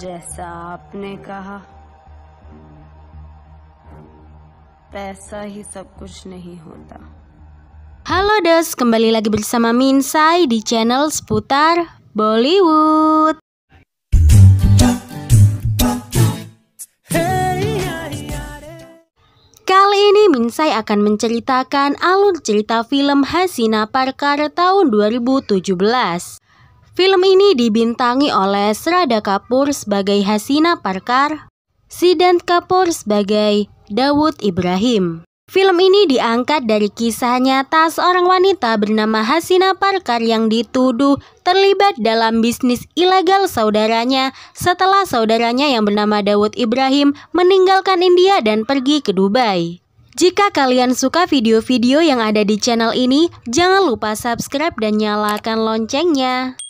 जैसा आपने कहा पैसा ही सब कुछ नहीं होता Halo Des, kembali lagi bersama Minsai di channel seputar Bollywood. ini Minsai akan menceritakan alur cerita film Hasina Parkar tahun 2017. Film ini dibintangi oleh Serada Kapur sebagai Hasina Parkar, Sidan Kapur sebagai Dawud Ibrahim. Film ini diangkat dari kisah nyata seorang wanita bernama Hasina Parkar yang dituduh terlibat dalam bisnis ilegal saudaranya setelah saudaranya yang bernama Dawud Ibrahim meninggalkan India dan pergi ke Dubai. Jika kalian suka video-video yang ada di channel ini, jangan lupa subscribe dan nyalakan loncengnya.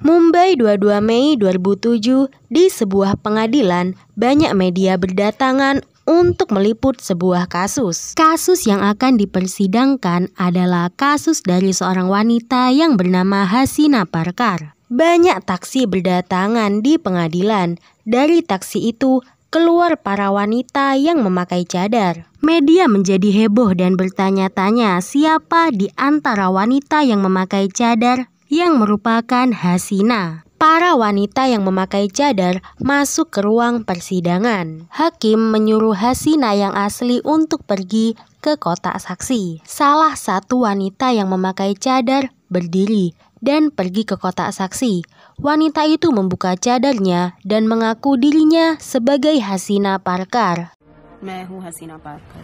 Mumbai 22 Mei 2007, di sebuah pengadilan, banyak media berdatangan untuk meliput sebuah kasus. Kasus yang akan dipersidangkan adalah kasus dari seorang wanita yang bernama Hasina Parkar banyak taksi berdatangan di pengadilan. Dari taksi itu keluar para wanita yang memakai cadar. Media menjadi heboh dan bertanya-tanya siapa di antara wanita yang memakai cadar yang merupakan Hasina. Para wanita yang memakai cadar masuk ke ruang persidangan. Hakim menyuruh Hasina yang asli untuk pergi ke kotak saksi. Salah satu wanita yang memakai cadar berdiri dan pergi ke kotak saksi. Wanita itu membuka cadarnya dan mengaku dirinya sebagai Hasina Parkar. Hasina Parkar.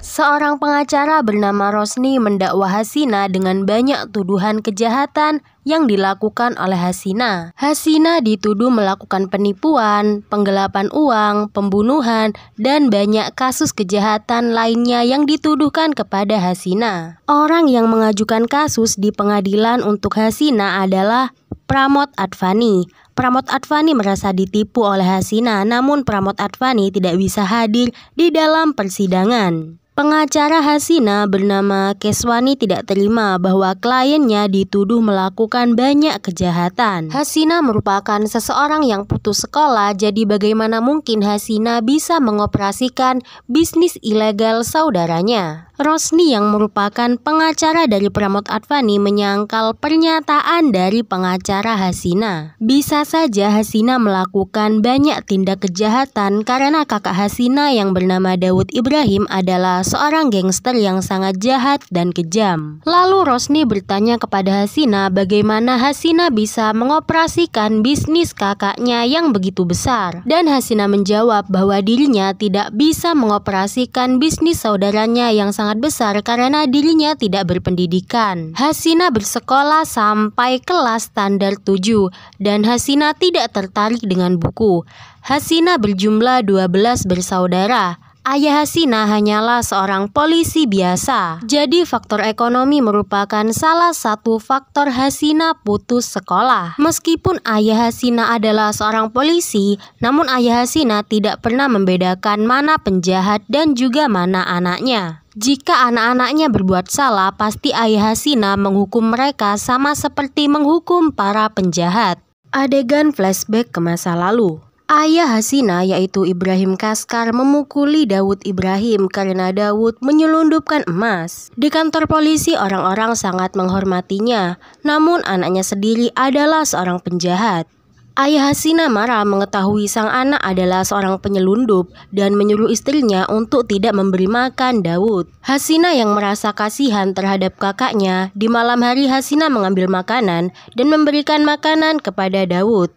Seorang pengacara bernama Rosni mendakwa Hasina dengan banyak tuduhan kejahatan yang dilakukan oleh Hasina. Hasina dituduh melakukan penipuan, penggelapan uang, pembunuhan, dan banyak kasus kejahatan lainnya yang dituduhkan kepada Hasina. Orang yang mengajukan kasus di pengadilan untuk Hasina adalah Pramod Advani. Pramod Advani merasa ditipu oleh Hasina, namun Pramod Advani tidak bisa hadir di dalam persidangan. Pengacara Hasina bernama Keswani tidak terima bahwa kliennya dituduh melakukan melakukan banyak kejahatan. Hasina merupakan seseorang yang putus sekolah, jadi bagaimana mungkin Hasina bisa mengoperasikan bisnis ilegal saudaranya? Rosni yang merupakan pengacara dari Pramod Advani menyangkal pernyataan dari pengacara Hasina. Bisa saja Hasina melakukan banyak tindak kejahatan karena kakak Hasina yang bernama Daud Ibrahim adalah seorang gangster yang sangat jahat dan kejam. Lalu Rosni bertanya kepada Hasina bagaimana Bagaimana Hasina bisa mengoperasikan bisnis kakaknya yang begitu besar. Dan Hasina menjawab bahwa dirinya tidak bisa mengoperasikan bisnis saudaranya yang sangat besar karena dirinya tidak berpendidikan. Hasina bersekolah sampai kelas standar 7 dan Hasina tidak tertarik dengan buku. Hasina berjumlah 12 bersaudara. Ayah Hasina hanyalah seorang polisi biasa. Jadi faktor ekonomi merupakan salah satu faktor Hasina putus sekolah. Meskipun ayah Hasina adalah seorang polisi, namun ayah Hasina tidak pernah membedakan mana penjahat dan juga mana anaknya. Jika anak-anaknya berbuat salah, pasti ayah Hasina menghukum mereka sama seperti menghukum para penjahat. Adegan flashback ke masa lalu. Ayah Hasina yaitu Ibrahim Kaskar memukuli Dawud Ibrahim karena Dawud menyelundupkan emas. Di kantor polisi orang-orang sangat menghormatinya, namun anaknya sendiri adalah seorang penjahat. Ayah Hasina marah mengetahui sang anak adalah seorang penyelundup dan menyuruh istrinya untuk tidak memberi makan Daud. Hasina yang merasa kasihan terhadap kakaknya, di malam hari Hasina mengambil makanan dan memberikan makanan kepada Daud.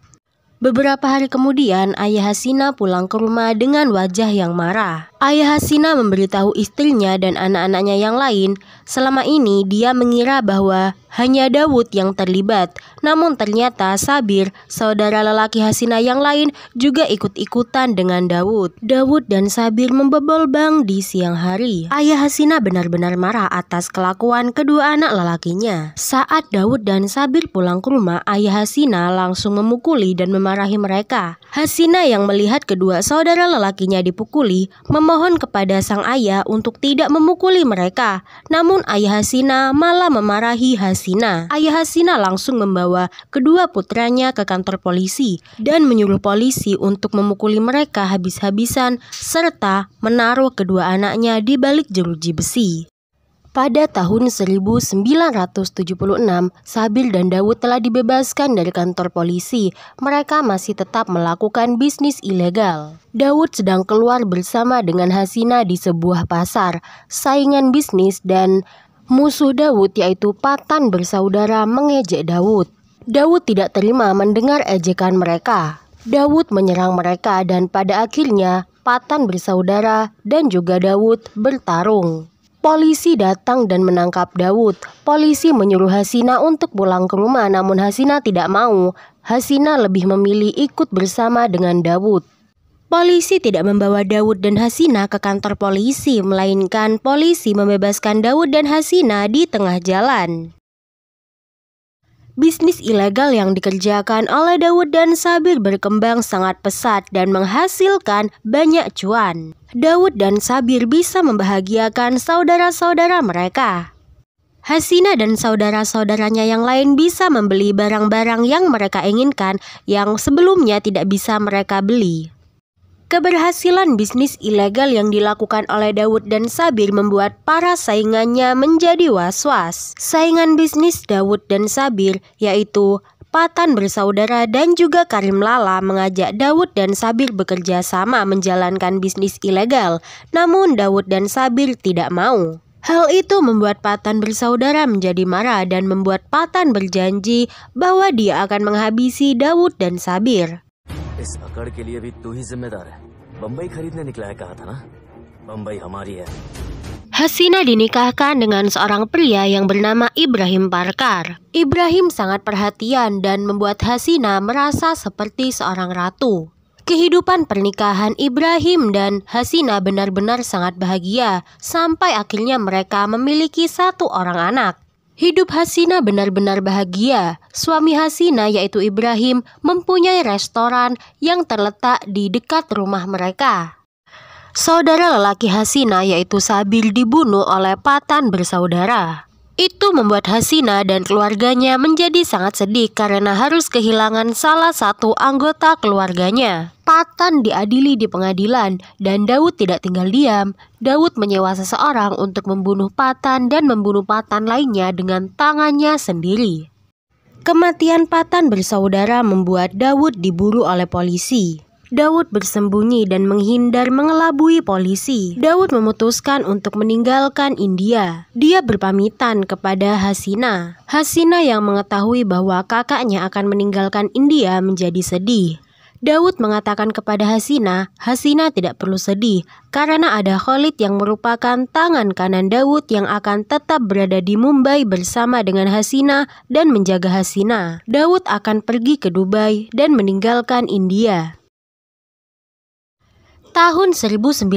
Beberapa hari kemudian, ayah Hasina pulang ke rumah dengan wajah yang marah. Ayah Hasina memberitahu istrinya dan anak-anaknya yang lain, selama ini dia mengira bahwa hanya Dawud yang terlibat. Namun ternyata Sabir, saudara lelaki Hasina yang lain juga ikut-ikutan dengan Dawud. Dawud dan Sabir membebol bang di siang hari. Ayah Hasina benar-benar marah atas kelakuan kedua anak lelakinya. Saat Dawud dan Sabir pulang ke rumah, ayah Hasina langsung memukuli dan memarahi mereka. Hasina yang melihat kedua saudara lelakinya dipukuli, mem memohon kepada sang ayah untuk tidak memukuli mereka. Namun ayah Hasina malah memarahi Hasina. Ayah Hasina langsung membawa kedua putranya ke kantor polisi dan menyuruh polisi untuk memukuli mereka habis-habisan serta menaruh kedua anaknya di balik jeruji besi. Pada tahun 1976, Sabil dan Dawud telah dibebaskan dari kantor polisi. Mereka masih tetap melakukan bisnis ilegal. Dawud sedang keluar bersama dengan Hasina di sebuah pasar, saingan bisnis dan musuh Dawud yaitu Patan bersaudara mengejek Dawud. Dawud tidak terima mendengar ejekan mereka. Dawud menyerang mereka dan pada akhirnya Patan bersaudara dan juga Dawud bertarung. Polisi datang dan menangkap Daud. Polisi menyuruh Hasina untuk pulang ke rumah namun Hasina tidak mau. Hasina lebih memilih ikut bersama dengan Daud. Polisi tidak membawa Daud dan Hasina ke kantor polisi, melainkan polisi membebaskan Daud dan Hasina di tengah jalan. Bisnis ilegal yang dikerjakan oleh Dawud dan Sabir berkembang sangat pesat dan menghasilkan banyak cuan. Dawud dan Sabir bisa membahagiakan saudara-saudara mereka. Hasina dan saudara-saudaranya yang lain bisa membeli barang-barang yang mereka inginkan yang sebelumnya tidak bisa mereka beli. Keberhasilan bisnis ilegal yang dilakukan oleh Dawud dan Sabir membuat para saingannya menjadi was-was. Saingan bisnis Dawud dan Sabir yaitu Patan bersaudara dan juga Karim Lala mengajak Dawud dan Sabir bekerja sama menjalankan bisnis ilegal. Namun Dawud dan Sabir tidak mau. Hal itu membuat Patan bersaudara menjadi marah dan membuat Patan berjanji bahwa dia akan menghabisi Dawud dan Sabir. इस अकड़ के लिए भी तू ही जिम्मेदार है बम्बई खरीदने निकला है कहा था ना बम्बई हमारी है Hasina dinikahkan dengan seorang pria yang bernama Ibrahim Parkar. Ibrahim sangat perhatian dan membuat Hasina merasa seperti seorang ratu. Kehidupan pernikahan Ibrahim dan Hasina benar-benar sangat bahagia sampai akhirnya mereka memiliki satu orang anak. Hidup Hasina benar-benar bahagia. Suami Hasina yaitu Ibrahim mempunyai restoran yang terletak di dekat rumah mereka. Saudara lelaki Hasina yaitu Sabil dibunuh oleh Patan bersaudara. Itu membuat Hasina dan keluarganya menjadi sangat sedih karena harus kehilangan salah satu anggota keluarganya. Patan diadili di pengadilan dan Daud tidak tinggal diam. Daud menyewa seseorang untuk membunuh Patan dan membunuh Patan lainnya dengan tangannya sendiri. Kematian Patan bersaudara membuat Daud diburu oleh polisi. Daud bersembunyi dan menghindar mengelabui polisi. Daud memutuskan untuk meninggalkan India. Dia berpamitan kepada Hasina. Hasina yang mengetahui bahwa kakaknya akan meninggalkan India menjadi sedih. Daud mengatakan kepada Hasina, Hasina tidak perlu sedih karena ada Khalid yang merupakan tangan kanan Daud yang akan tetap berada di Mumbai bersama dengan Hasina dan menjaga Hasina. Daud akan pergi ke Dubai dan meninggalkan India. Tahun 1992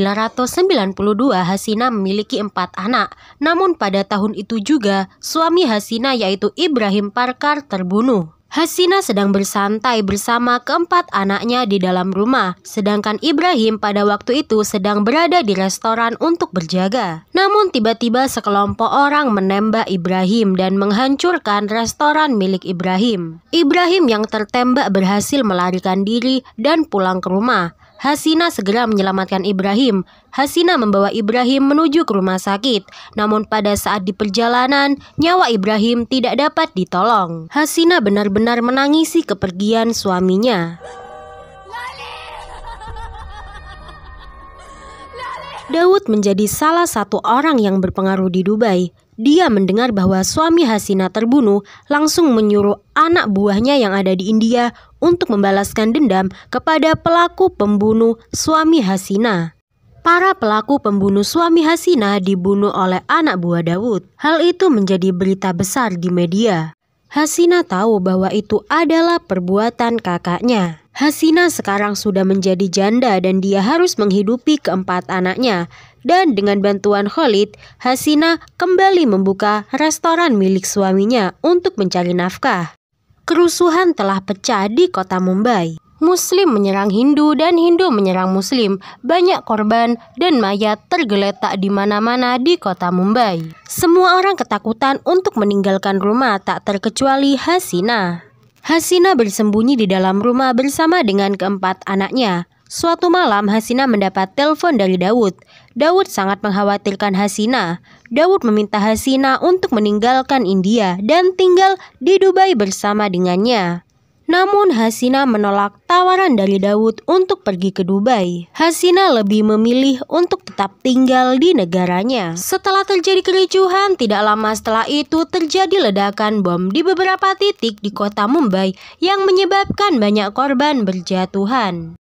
Hasina memiliki empat anak, namun pada tahun itu juga suami Hasina yaitu Ibrahim Parkar terbunuh. Hasina sedang bersantai bersama keempat anaknya di dalam rumah, sedangkan Ibrahim pada waktu itu sedang berada di restoran untuk berjaga. Namun tiba-tiba sekelompok orang menembak Ibrahim dan menghancurkan restoran milik Ibrahim. Ibrahim yang tertembak berhasil melarikan diri dan pulang ke rumah. Hasina segera menyelamatkan Ibrahim. Hasina membawa Ibrahim menuju ke rumah sakit. Namun pada saat di perjalanan, nyawa Ibrahim tidak dapat ditolong. Hasina benar-benar menangisi kepergian suaminya. Daud menjadi salah satu orang yang berpengaruh di Dubai. Dia mendengar bahwa suami Hasina terbunuh, langsung menyuruh anak buahnya yang ada di India untuk membalaskan dendam kepada pelaku pembunuh suami Hasina. Para pelaku pembunuh suami Hasina dibunuh oleh anak buah Dawud. Hal itu menjadi berita besar di media. Hasina tahu bahwa itu adalah perbuatan kakaknya. Hasina sekarang sudah menjadi janda dan dia harus menghidupi keempat anaknya. Dan dengan bantuan Khalid, Hasina kembali membuka restoran milik suaminya untuk mencari nafkah. Kerusuhan telah pecah di kota Mumbai. Muslim menyerang Hindu dan Hindu menyerang Muslim. Banyak korban dan mayat tergeletak di mana-mana di kota Mumbai. Semua orang ketakutan untuk meninggalkan rumah tak terkecuali Hasina. Hasina bersembunyi di dalam rumah bersama dengan keempat anaknya. Suatu malam Hasina mendapat telepon dari Daud. Daud sangat mengkhawatirkan Hasina. Daud meminta Hasina untuk meninggalkan India dan tinggal di Dubai bersama dengannya. Namun Hasina menolak tawaran dari Daud untuk pergi ke Dubai. Hasina lebih memilih untuk tetap tinggal di negaranya. Setelah terjadi kericuhan, tidak lama setelah itu terjadi ledakan bom di beberapa titik di kota Mumbai yang menyebabkan banyak korban berjatuhan.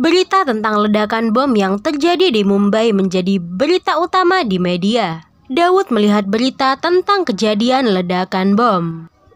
Berita tentang ledakan bom yang terjadi di Mumbai menjadi berita utama di media. Dawud melihat berita tentang kejadian ledakan bom.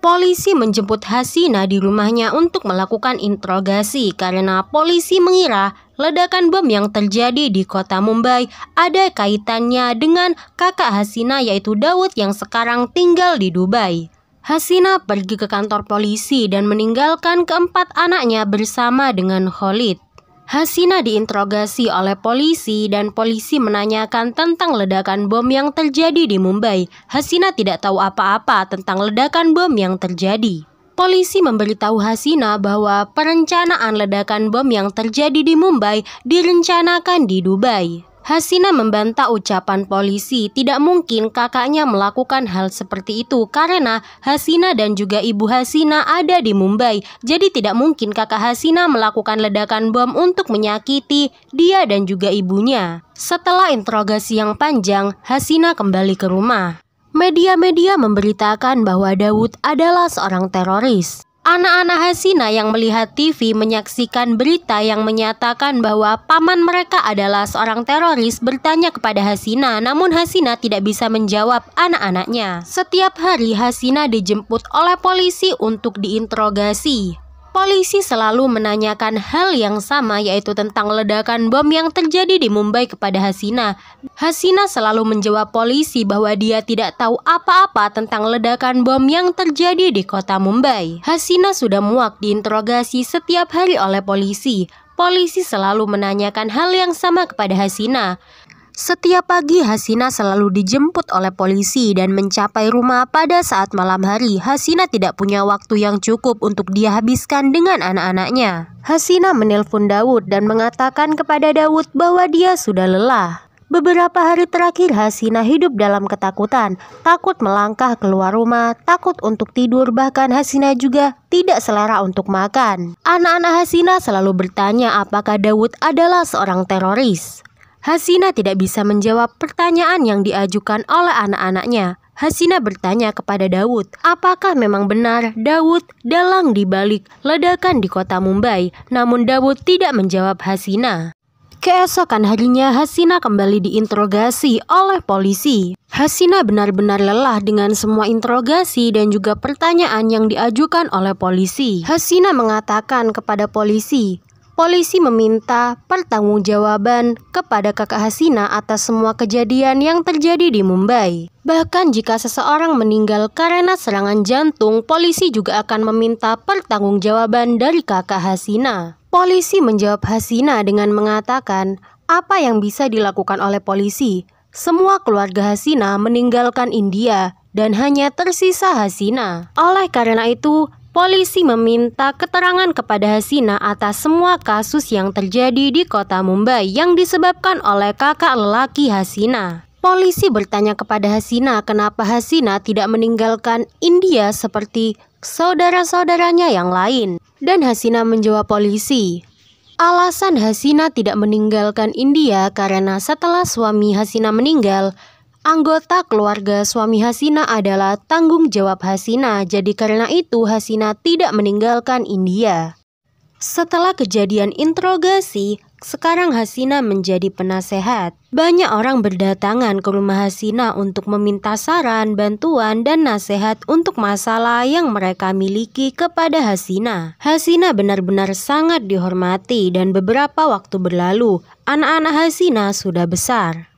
Polisi menjemput Hasina di rumahnya untuk melakukan interogasi karena polisi mengira ledakan bom yang terjadi di kota Mumbai ada kaitannya dengan kakak Hasina yaitu Dawud yang sekarang tinggal di Dubai. Hasina pergi ke kantor polisi dan meninggalkan keempat anaknya bersama dengan Khalid. Hasina diinterogasi oleh polisi dan polisi menanyakan tentang ledakan bom yang terjadi di Mumbai. Hasina tidak tahu apa-apa tentang ledakan bom yang terjadi. Polisi memberitahu Hasina bahwa perencanaan ledakan bom yang terjadi di Mumbai direncanakan di Dubai. Hasina membantah ucapan polisi. Tidak mungkin kakaknya melakukan hal seperti itu karena Hasina dan juga ibu Hasina ada di Mumbai. Jadi tidak mungkin kakak Hasina melakukan ledakan bom untuk menyakiti dia dan juga ibunya. Setelah interogasi yang panjang, Hasina kembali ke rumah. Media-media memberitakan bahwa Dawud adalah seorang teroris. Anak-anak Hasina yang melihat TV menyaksikan berita yang menyatakan bahwa paman mereka adalah seorang teroris bertanya kepada Hasina namun Hasina tidak bisa menjawab anak-anaknya. Setiap hari Hasina dijemput oleh polisi untuk diinterogasi. Polisi selalu menanyakan hal yang sama yaitu tentang ledakan bom yang terjadi di Mumbai kepada Hasina. Hasina selalu menjawab polisi bahwa dia tidak tahu apa-apa tentang ledakan bom yang terjadi di kota Mumbai. Hasina sudah muak diinterogasi setiap hari oleh polisi. Polisi selalu menanyakan hal yang sama kepada Hasina. Setiap pagi Hasina selalu dijemput oleh polisi dan mencapai rumah pada saat malam hari. Hasina tidak punya waktu yang cukup untuk dihabiskan dengan anak-anaknya. Hasina menelpon Daud dan mengatakan kepada Daud bahwa dia sudah lelah. Beberapa hari terakhir Hasina hidup dalam ketakutan, takut melangkah keluar rumah, takut untuk tidur bahkan Hasina juga tidak selera untuk makan. Anak-anak Hasina selalu bertanya apakah Dawud adalah seorang teroris. Hasina tidak bisa menjawab pertanyaan yang diajukan oleh anak-anaknya. Hasina bertanya kepada Daud, apakah memang benar Daud dalang dibalik ledakan di kota Mumbai? Namun Daud tidak menjawab Hasina. Keesokan harinya Hasina kembali diinterogasi oleh polisi. Hasina benar-benar lelah dengan semua interogasi dan juga pertanyaan yang diajukan oleh polisi. Hasina mengatakan kepada polisi, polisi meminta pertanggungjawaban kepada kakak Hasina atas semua kejadian yang terjadi di Mumbai. Bahkan jika seseorang meninggal karena serangan jantung, polisi juga akan meminta pertanggungjawaban dari kakak Hasina. Polisi menjawab Hasina dengan mengatakan, apa yang bisa dilakukan oleh polisi? Semua keluarga Hasina meninggalkan India dan hanya tersisa Hasina. Oleh karena itu, polisi meminta keterangan kepada Hasina atas semua kasus yang terjadi di kota Mumbai yang disebabkan oleh kakak lelaki Hasina. Polisi bertanya kepada Hasina kenapa Hasina tidak meninggalkan India seperti saudara-saudaranya yang lain. Dan Hasina menjawab polisi, alasan Hasina tidak meninggalkan India karena setelah suami Hasina meninggal, Anggota keluarga suami Hasina adalah tanggung jawab Hasina, jadi karena itu Hasina tidak meninggalkan India. Setelah kejadian interogasi, sekarang Hasina menjadi penasehat. Banyak orang berdatangan ke rumah Hasina untuk meminta saran, bantuan, dan nasihat untuk masalah yang mereka miliki kepada Hasina. Hasina benar-benar sangat dihormati dan beberapa waktu berlalu, anak-anak Hasina sudah besar.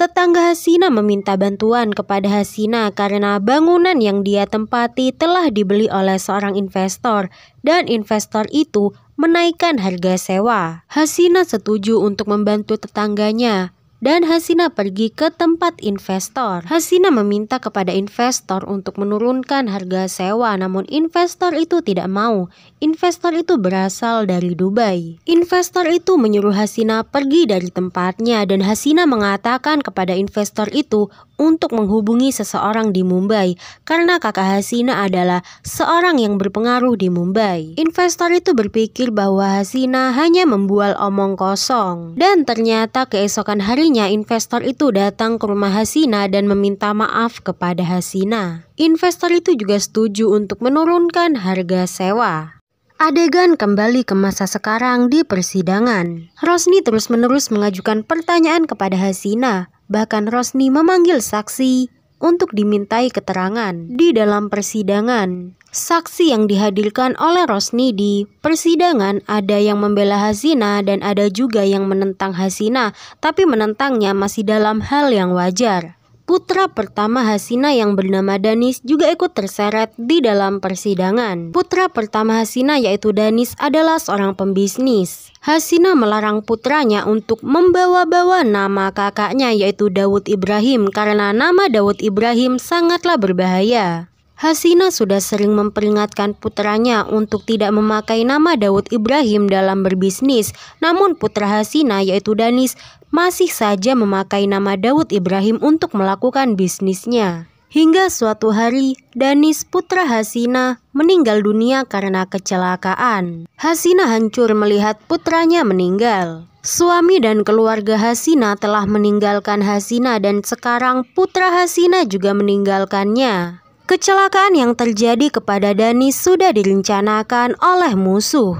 Tetangga Hasina meminta bantuan kepada Hasina karena bangunan yang dia tempati telah dibeli oleh seorang investor dan investor itu menaikkan harga sewa. Hasina setuju untuk membantu tetangganya dan Hasina pergi ke tempat investor. Hasina meminta kepada investor untuk menurunkan harga sewa, namun investor itu tidak mau. Investor itu berasal dari Dubai. Investor itu menyuruh Hasina pergi dari tempatnya dan Hasina mengatakan kepada investor itu untuk menghubungi seseorang di Mumbai karena kakak Hasina adalah seorang yang berpengaruh di Mumbai. Investor itu berpikir bahwa Hasina hanya membual omong kosong dan ternyata keesokan harinya harinya investor itu datang ke rumah Hasina dan meminta maaf kepada Hasina. Investor itu juga setuju untuk menurunkan harga sewa. Adegan kembali ke masa sekarang di persidangan. Rosni terus-menerus mengajukan pertanyaan kepada Hasina, bahkan Rosni memanggil saksi untuk dimintai keterangan di dalam persidangan. Saksi yang dihadirkan oleh Rosni di persidangan ada yang membela Hasina dan ada juga yang menentang Hasina, tapi menentangnya masih dalam hal yang wajar. Putra pertama Hasina yang bernama Danis juga ikut terseret di dalam persidangan. Putra pertama Hasina yaitu Danis adalah seorang pembisnis. Hasina melarang putranya untuk membawa-bawa nama kakaknya yaitu Dawud Ibrahim karena nama Dawud Ibrahim sangatlah berbahaya. Hasina sudah sering memperingatkan putranya untuk tidak memakai nama Daud Ibrahim dalam berbisnis. Namun putra Hasina yaitu Danis masih saja memakai nama Daud Ibrahim untuk melakukan bisnisnya. Hingga suatu hari, Danis putra Hasina meninggal dunia karena kecelakaan. Hasina hancur melihat putranya meninggal. Suami dan keluarga Hasina telah meninggalkan Hasina dan sekarang putra Hasina juga meninggalkannya. Kecelakaan yang terjadi kepada Dani sudah direncanakan oleh musuh.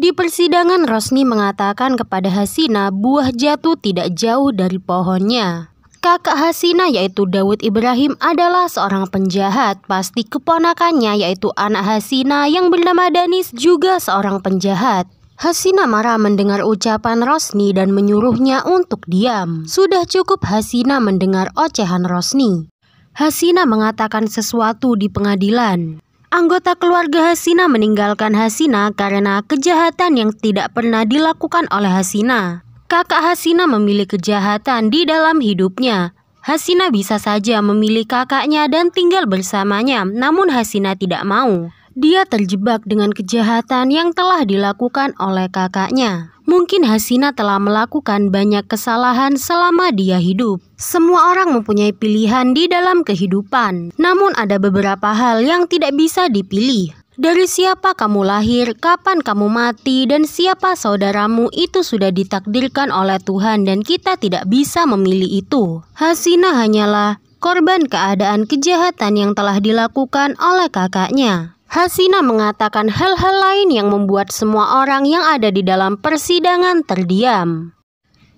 Di persidangan, Rosni mengatakan kepada Hasina buah jatuh tidak jauh dari pohonnya. Kakak Hasina yaitu Dawud Ibrahim adalah seorang penjahat. Pasti keponakannya yaitu anak Hasina yang bernama Danis juga seorang penjahat. Hasina marah mendengar ucapan Rosni dan menyuruhnya untuk diam. Sudah cukup Hasina mendengar ocehan Rosni. Hasina mengatakan sesuatu di pengadilan. Anggota keluarga Hasina meninggalkan Hasina karena kejahatan yang tidak pernah dilakukan oleh Hasina. Kakak Hasina memilih kejahatan di dalam hidupnya. Hasina bisa saja memilih kakaknya dan tinggal bersamanya, namun Hasina tidak mau dia terjebak dengan kejahatan yang telah dilakukan oleh kakaknya. Mungkin Hasina telah melakukan banyak kesalahan selama dia hidup. Semua orang mempunyai pilihan di dalam kehidupan, namun ada beberapa hal yang tidak bisa dipilih. Dari siapa kamu lahir, kapan kamu mati, dan siapa saudaramu itu sudah ditakdirkan oleh Tuhan dan kita tidak bisa memilih itu. Hasina hanyalah korban keadaan kejahatan yang telah dilakukan oleh kakaknya. Hasina mengatakan hal-hal lain yang membuat semua orang yang ada di dalam persidangan terdiam.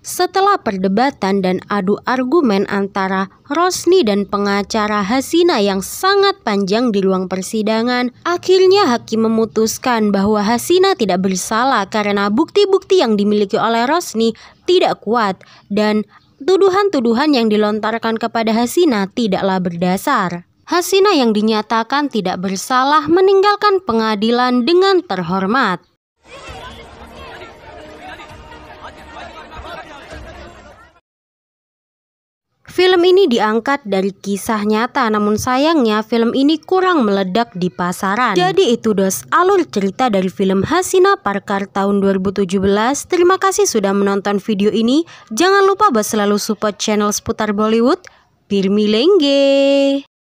Setelah perdebatan dan adu argumen antara Rosni dan pengacara Hasina yang sangat panjang di ruang persidangan, akhirnya hakim memutuskan bahwa Hasina tidak bersalah karena bukti-bukti yang dimiliki oleh Rosni tidak kuat dan tuduhan-tuduhan yang dilontarkan kepada Hasina tidaklah berdasar. Hasina yang dinyatakan tidak bersalah meninggalkan pengadilan dengan terhormat. Film ini diangkat dari kisah nyata namun sayangnya film ini kurang meledak di pasaran. Jadi itu dos alur cerita dari film Hasina Parkar tahun 2017. Terima kasih sudah menonton video ini. Jangan lupa buat selalu support channel seputar Bollywood. Lengge.